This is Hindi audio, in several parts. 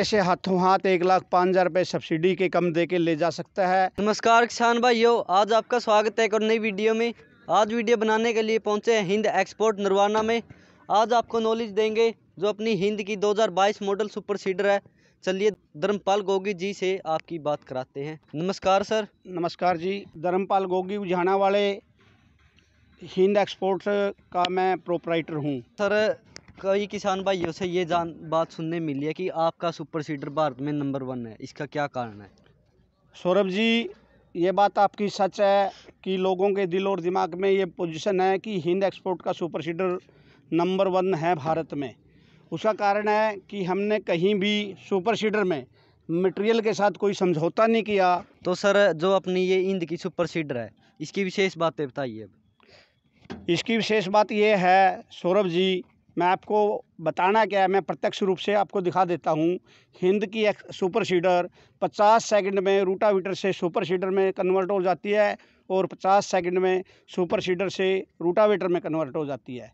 तरह से हाथों हाथ एक लाख पाँच हजार रुपए सब्सिडी के कम दे के ले जा सकता है नमस्कार किसान भाई आज आपका स्वागत है एक और नई वीडियो में आज वीडियो बनाने के लिए पहुंचे हैं हिंद एक्सपोर्ट नरवाना में आज आपको नॉलेज देंगे जो अपनी हिंद की 2022 मॉडल सुपर सीडर है चलिए धर्मपाल गोगी जी से आपकी बात कराते हैं नमस्कार सर नमस्कार जी धर्मपाल गोगी उजाना वाले हिंद एक्सपोर्ट का मैं प्रोपराइटर हूँ सर कई किसान भाइयों से ये जान बात सुनने मिली है कि आपका सुपर सीडर भारत में नंबर वन है इसका क्या कारण है सौरभ जी ये बात आपकी सच है कि लोगों के दिल और दिमाग में ये पोजीशन है कि हिंद एक्सपोर्ट का सुपर सीडर नंबर वन है भारत में उसका कारण है कि हमने कहीं भी सुपर सीडर में मटेरियल के साथ कोई समझौता नहीं किया तो सर जो अपनी ये हिंद की सुपर सीडर है इसकी विशेष बातें बताइए इसकी विशेष बात यह है सौरभ जी मैं आपको बताना क्या है मैं प्रत्यक्ष रूप से आपको दिखा देता हूँ हिंद की एक सुपर सीडर 50 सेकंड में रूटावीटर से सुपर सीडर में कन्वर्ट हो जाती है और 50 सेकंड में सुपर सीडर से रूटावीटर में कन्वर्ट हो जाती है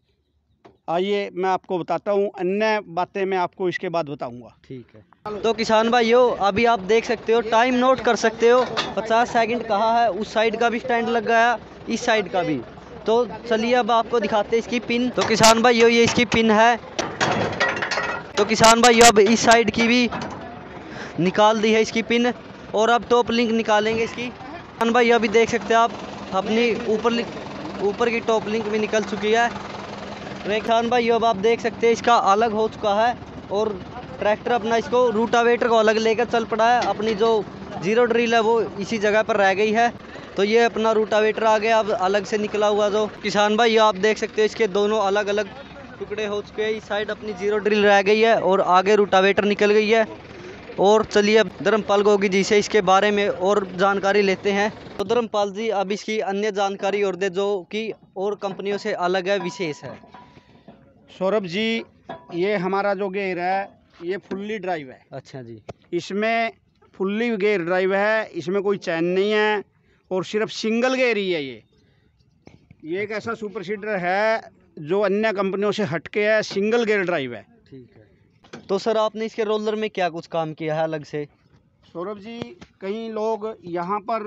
आइए मैं आपको बताता हूँ अन्य बातें मैं आपको इसके बाद बताऊँगा ठीक है तो किसान भाई हो अभी आप देख सकते हो टाइम नोट कर सकते हो पचास सेकेंड कहाँ है उस साइड का भी स्टैंड लग गया इस साइड का भी तो चलिए अब आपको दिखाते हैं इसकी पिन तो किसान भाई ये इसकी पिन है तो किसान भाई अब इस साइड की भी निकाल दी है इसकी पिन और अब टॉप लिंक निकालेंगे इसकी किसान भाई अभी देख सकते हैं आप अपनी ऊपर ऊपर की टॉप लिंक भी निकल चुकी है रेखान तो भाई अब आप देख सकते हैं इसका अलग हो चुका है और ट्रैक्टर अपना इसको रूटावेटर को अलग लेकर चल पड़ा है अपनी जो जीरो ड्रिल है वो इसी जगह पर रह गई है तो ये अपना रूटावेटर आ गया अब अलग से निकला हुआ जो किसान भाई आप देख सकते हो इसके दोनों अलग अलग टुकड़े हो चुके हैं इस साइड अपनी जीरो ड्रिल रह गई है और आगे रूटावेटर निकल गई है और चलिए अब धर्मपाल गोगी जी से इसके बारे में और जानकारी लेते हैं तो धर्मपाल जी अब इसकी अन्य जानकारी और दे जो कि और कंपनियों से अलग है विशेष है सौरभ जी ये हमारा जो गेयर है ये फुल्ली ड्राइव है अच्छा जी इसमें फुल्ली गेयर ड्राइव है इसमें कोई चैन नहीं है और सिर्फ सिंगल गेयर ही है ये ये एक ऐसा सुपर सीडर है जो अन्य कंपनियों से हटके है सिंगल गेयर ड्राइव है ठीक है तो सर आपने इसके रोलर में क्या कुछ काम किया है अलग से सौरभ जी कई लोग यहाँ पर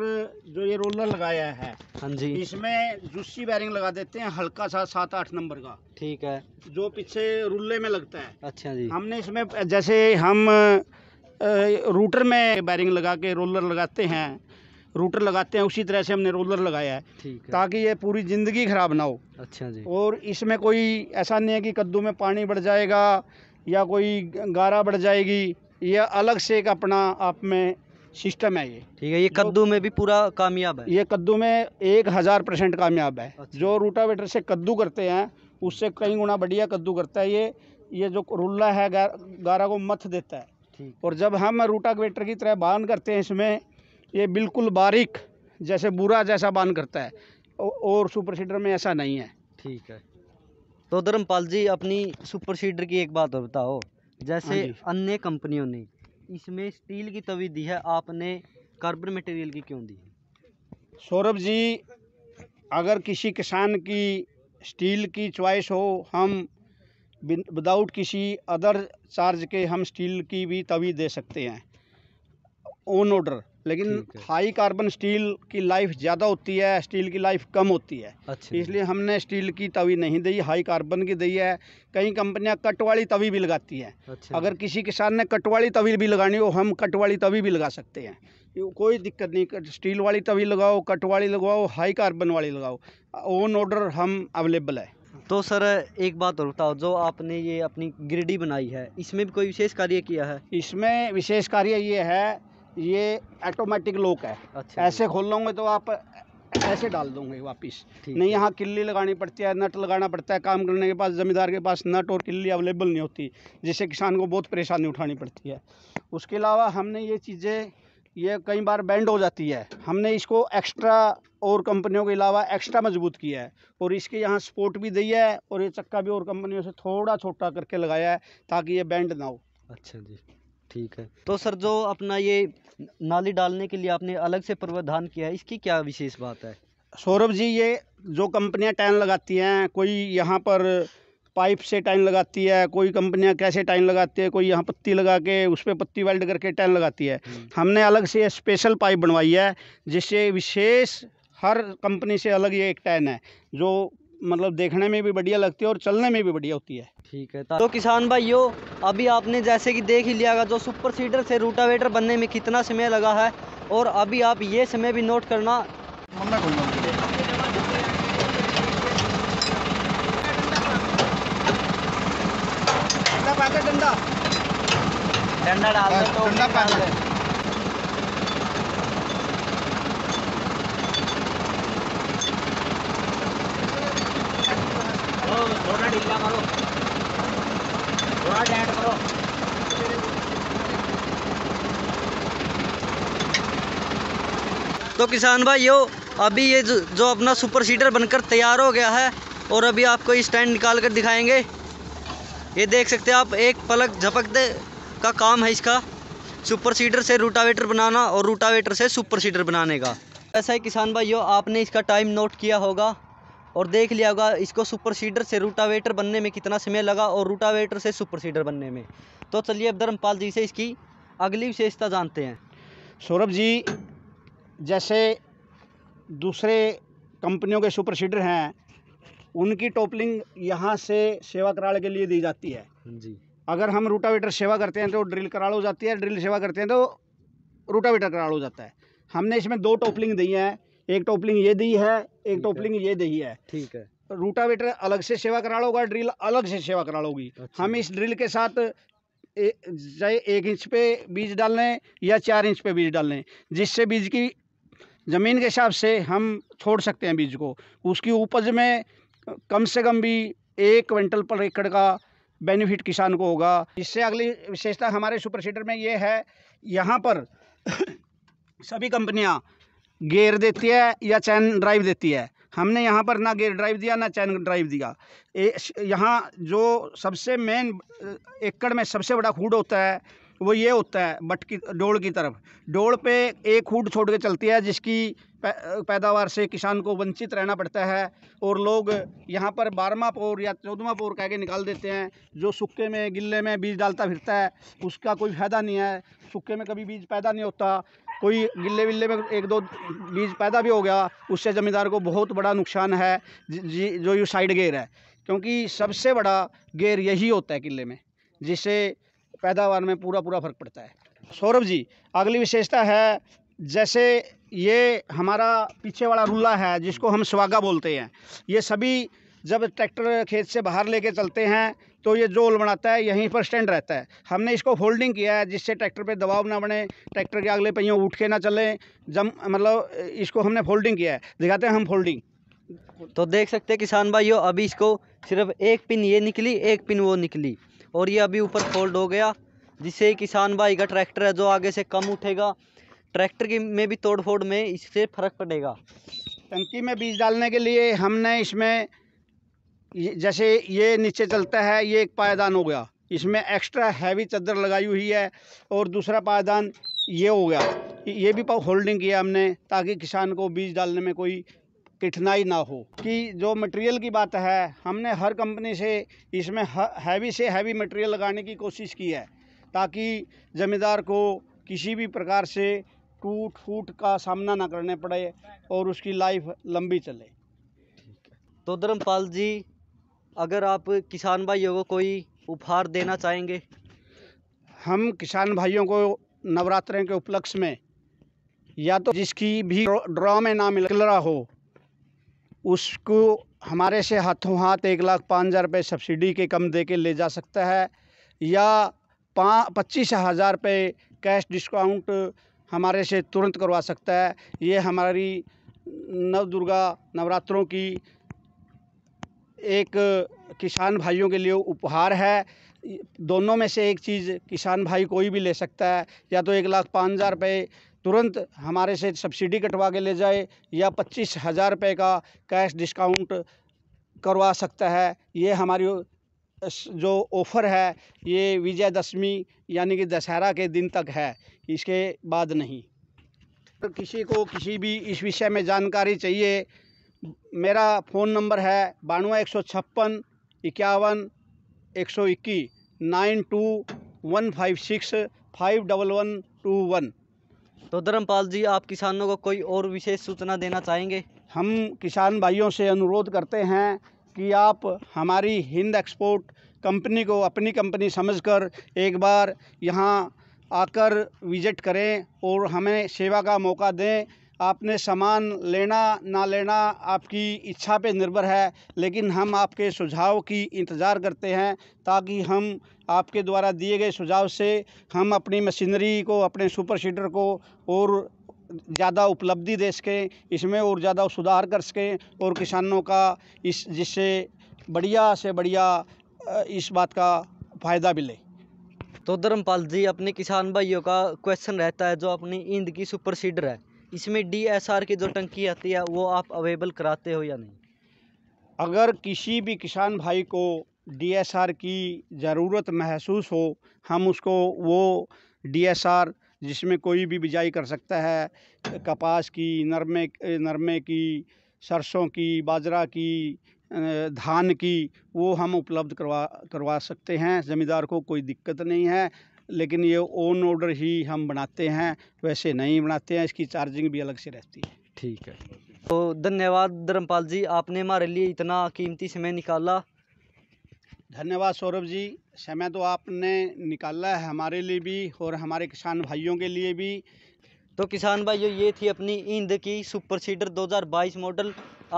जो ये रोलर लगाया है हाँ जी इसमें जुस्सी बैरिंग लगा देते हैं हल्का सा सात आठ नंबर का ठीक है जो पीछे रुल्ले में लगता है अच्छा जी हमने इसमें जैसे हम रूटर में बैरिंग लगा के रोलर लगाते हैं रूटर लगाते हैं उसी तरह से हमने रोलर लगाया है ताकि ये पूरी ज़िंदगी ख़राब ना हो अच्छा जी और इसमें कोई ऐसा नहीं है कि कद्दू में पानी बढ़ जाएगा या कोई गारा बढ़ जाएगी यह अलग से एक अपना आप में सिस्टम है ये ठीक है ये कद्दू में भी पूरा कामयाब है ये कद्दू में एक हज़ार परसेंट कामयाब है अच्छा। जो रूटावेटर से कद्दू करते हैं उससे कई गुना बढ़िया कद्दू करता है ये ये जो रुल्ला है गारा को मथ देता है और जब हम रूटावेटर की तरह बांध करते हैं इसमें ये बिल्कुल बारीक जैसे बुरा जैसा बांध करता है और सुपर सीडर में ऐसा नहीं है ठीक है तो धर्मपाल जी अपनी सुपर सीडर की एक बात बताओ जैसे हाँ अन्य कंपनियों ने इसमें स्टील की तवी दी है आपने कार्बन मटेरियल की क्यों दी है सौरभ जी अगर किसी किसान की स्टील की च्वाइस हो हम विदाउट किसी अदर चार्ज के हम स्टील की भी तवी दे सकते हैं ओन ऑर्डर लेकिन हाई कार्बन स्टील की लाइफ ज़्यादा होती है स्टील की लाइफ कम होती है अच्छा इसलिए हमने स्टील की तवी नहीं दी हाई कार्बन की दी है कई कंपनियां कट वाली तवी भी लगाती हैं अच्छा। अगर किसी किसान ने कट वाली तवी भी लगानी हो हम कट वाली तवी भी लगा सकते हैं कोई दिक्कत नहीं स्टील वाली तवी लगाओ कट वाली लगाओ हाई कार्बन वाली लगाओ ओन ऑर्डर हम अवेलेबल है तो सर एक बात और बताओ जो आपने ये अपनी ग्रिडी बनाई है इसमें भी कोई विशेष कार्य किया है इसमें विशेष कार्य ये है ये ऑटोमेटिक लॉक है अच्छा ऐसे खोल लोगे तो आप ऐसे डाल दोगे वापस नहीं यहाँ किल्ली लगानी पड़ती है नट लगाना पड़ता है काम करने के पास ज़मींदार के पास नट और किल्ली अवेलेबल नहीं होती जिससे किसान को बहुत परेशानी उठानी पड़ती है उसके अलावा हमने ये चीज़ें ये कई बार बैंड हो जाती है हमने इसको एक्स्ट्रा और कंपनियों के अलावा एक्स्ट्रा मजबूत किया है और इसके यहाँ सपोर्ट भी दी है और ये चक्का भी और कंपनियों से थोड़ा छोटा करके लगाया है ताकि ये बैंड ना हो अच्छा जी ठीक है तो सर जो अपना ये नाली डालने के लिए आपने अलग से प्रावधान किया है इसकी क्या विशेष बात है सौरभ जी ये जो कंपनियां टाइम लगाती हैं कोई यहाँ पर पाइप से टाइम लगाती है कोई कंपनियां कैसे टाइम लगाती है कोई यहाँ पत्ती लगा के उस पर पत्ती वेल्ड करके टाइम लगाती है हम्म। हमने अलग से स्पेशल पाइप बनवाई है जिससे विशेष हर कंपनी से अलग ये एक टैन है जो मतलब देखने में भी बढ़िया लगती है और चलने में भी बढ़िया होती है ठीक है तो किसान भाई अभी आपने जैसे कि देख ही लिया जो सुपर सीडर से रूटावेटर बनने में कितना समय लगा है और अभी आप ये समय भी नोट करना डंडा डाल दे तो डंडा करो थोड़ा करो तो किसान यो अभी ये जो, जो अपना सुपर सीटर बनकर तैयार हो गया है और अभी आपको स्टैंड निकाल कर दिखाएंगे ये देख सकते हैं आप एक पलक झपकते का काम है इसका सुपर सीटर से रूटावेटर बनाना और रूटावेटर से सुपर सीटर बनाने का ऐसा ही किसान भाई यो आपने इसका टाइम नोट किया होगा और देख लिया होगा इसको सुपर सीडर से रूटावेटर बनने में कितना समय लगा और रूटावेटर से सुपर सीडर बनने में तो चलिए अब धर्मपाल जी से इसकी अगली विशेषता जानते हैं सौरभ जी जैसे दूसरे कंपनियों के सुपर सीडर हैं उनकी टोपलिंग यहाँ से सेवा कराड़ के लिए दी जाती है जी अगर हम रूटावेटर सेवा करते हैं तो ड्रिल कराड़ हो जाती है ड्रिल सेवा करते हैं तो रूटावेटर कराड़ हो जाता है हमने इसमें दो टोपलिंग दी हैं एक टोपलिंग ये दी है एक टोपलिंग ये दी है ठीक है रूटावेटर अलग से सेवा करा लोगा ड्रिल अलग से सेवा करा लोगी अच्छा। हम इस ड्रिल के साथ चाहे एक इंच पे बीज डाल लें या चार इंच पे बीज डाल लें जिससे बीज की ज़मीन के हिसाब से हम छोड़ सकते हैं बीज को उसकी उपज में कम से कम भी एक क्विंटल पर एकड़ का बेनिफिट किसान को होगा इससे अगली विशेषता हमारे सुपर सीडर में ये है यहाँ पर सभी कंपनियाँ गेयर देती है या चैन ड्राइव देती है हमने यहाँ पर ना गेयर ड्राइव दिया ना चैन ड्राइव दिया यहाँ जो सबसे मेन एकड़ में सबसे बड़ा हुड होता है वो ये होता है बट की डोड़ की तरफ डोड़ पे एक हुड छोड़ के चलती है जिसकी पैदावार से किसान को वंचित रहना पड़ता है और लोग यहाँ पर बारहवा पोर या चौदहवा पोर कह के निकाल देते हैं जो सूखे में गिल्ले में बीज डालता फिरता है उसका कोई फ़ायदा नहीं है सूखे में कभी बीज पैदा नहीं होता कोई गिल्ले विल्ले में एक दो बीज पैदा भी हो गया उससे ज़मींदार को बहुत बड़ा नुकसान है जी जो ये साइड गेयर है क्योंकि सबसे बड़ा गेयर यही होता है किले में जिससे पैदावार में पूरा पूरा फ़र्क पड़ता है सौरभ जी अगली विशेषता है जैसे ये हमारा पीछे वाला रूला है जिसको हम स्वागा बोलते हैं ये सभी जब ट्रैक्टर खेत से बाहर लेके चलते हैं तो ये जोल बनाता है यहीं पर स्टैंड रहता है हमने इसको फोल्डिंग किया है जिससे ट्रैक्टर पे दबाव ना बने ट्रैक्टर के अगले पहियों उठ के ना चलें जम मतलब इसको हमने फोल्डिंग किया है दिखाते हैं हम फोल्डिंग तो देख सकते हैं किसान भाइयों अभी इसको सिर्फ एक पिन ये निकली एक पिन वो निकली और ये अभी ऊपर फोल्ड हो गया जिससे किसान भाई का ट्रैक्टर है जो आगे से कम उठेगा ट्रैक्टर की में भी तोड़ फोड़ में इससे फर्क पड़ेगा टंकी में बीज डालने के लिए हमने इसमें जैसे ये नीचे चलता है ये एक पायदान हो गया इसमें एक्स्ट्रा हैवी चादर लगाई हुई है और दूसरा पायदान ये हो गया ये भी होल्डिंग किया हमने ताकि किसान को बीज डालने में कोई कठिनाई ना हो कि जो मटेरियल की बात है हमने हर कंपनी से इसमें हैवी से हैवी मटेरियल लगाने की कोशिश की है ताकि ज़मींदार को किसी भी प्रकार से टूट फूट का सामना ना करने पड़े और उसकी लाइफ लंबी चले तो धर्मपाल जी अगर आप किसान भाइयों को कोई उपहार देना चाहेंगे हम किसान भाइयों को नवरात्रे के उपलक्ष्य में या तो जिसकी भी ड्रॉ में नाम मिल रहा हो उसको हमारे से हाथों हाथ एक लाख पाँच हज़ार रुपये सब्सिडी के कम दे के ले जा सकता है या पा पच्चीस हज़ार रुपये कैश डिस्काउंट हमारे से तुरंत करवा सकता है ये हमारी नव दुर्गा नवरात्रों की एक किसान भाइयों के लिए उपहार है दोनों में से एक चीज़ किसान भाई कोई भी ले सकता है या तो एक लाख पाँच हज़ार रुपये तुरंत हमारे से सब्सिडी कटवा के ले जाए या पच्चीस हज़ार रुपये का कैश डिस्काउंट करवा सकता है ये हमारी जो ऑफ़र है ये विजयदशमी यानी कि दशहरा के दिन तक है इसके बाद नहीं किसी को किसी भी इस विषय में जानकारी चाहिए मेरा फ़ोन नंबर है बानवे एक सौ छप्पन इक्यावन एक सौ इक्कीस nine two one five six five double one two one तो धर्मपाल जी आप किसानों को कोई और विशेष सूचना देना चाहेंगे हम किसान भाइयों से अनुरोध करते हैं कि आप हमारी हिंद एक्सपोर्ट कंपनी को अपनी कंपनी समझकर एक बार यहाँ आकर विजिट करें और हमें सेवा का मौका दें आपने सामान लेना ना लेना आपकी इच्छा पे निर्भर है लेकिन हम आपके सुझाव की इंतज़ार करते हैं ताकि हम आपके द्वारा दिए गए सुझाव से हम अपनी मशीनरी को अपने सुपर सीडर को और ज़्यादा उपलब्धि दे सकें इसमें और ज़्यादा सुधार कर सकें और किसानों का इस जिससे बढ़िया से बढ़िया इस बात का फ़ायदा मिले तो धर्मपाल जी अपने किसान भाइयों का क्वेश्चन रहता है जो अपनी इंद की सुपर सीडर है इसमें डी एस आर की जो टंकी आती है वो आप अवेलेबल कराते हो या नहीं अगर किसी भी किसान भाई को डी एस आर की ज़रूरत महसूस हो हम उसको वो डी एस आर जिसमें कोई भी बिजाई कर सकता है कपास की नरमे नरमे की सरसों की बाजरा की धान की वो हम उपलब्ध करवा करवा सकते हैं ज़मींदार को कोई दिक्कत नहीं है लेकिन ये ओन ऑर्डर ही हम बनाते हैं वैसे नहीं बनाते हैं इसकी चार्जिंग भी अलग से रहती है ठीक है तो धन्यवाद धर्मपाल जी आपने हमारे लिए इतना कीमती समय निकाला धन्यवाद सौरभ जी समय तो आपने निकाला है हमारे लिए भी और हमारे किसान भाइयों के लिए भी तो किसान भाइयों ये थी अपनी इंद की सुपर सीडर 2022 मॉडल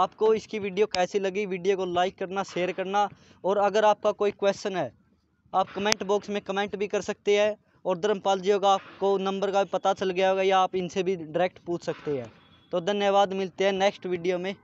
आपको इसकी वीडियो कैसी लगी वीडियो को लाइक करना शेयर करना और अगर आपका कोई क्वेश्चन है आप कमेंट बॉक्स में कमेंट भी कर सकते हैं और धर्मपाल जी होगा आपको नंबर का भी पता चल गया होगा या आप इनसे भी डायरेक्ट पूछ सकते हैं तो धन्यवाद मिलते हैं नेक्स्ट वीडियो में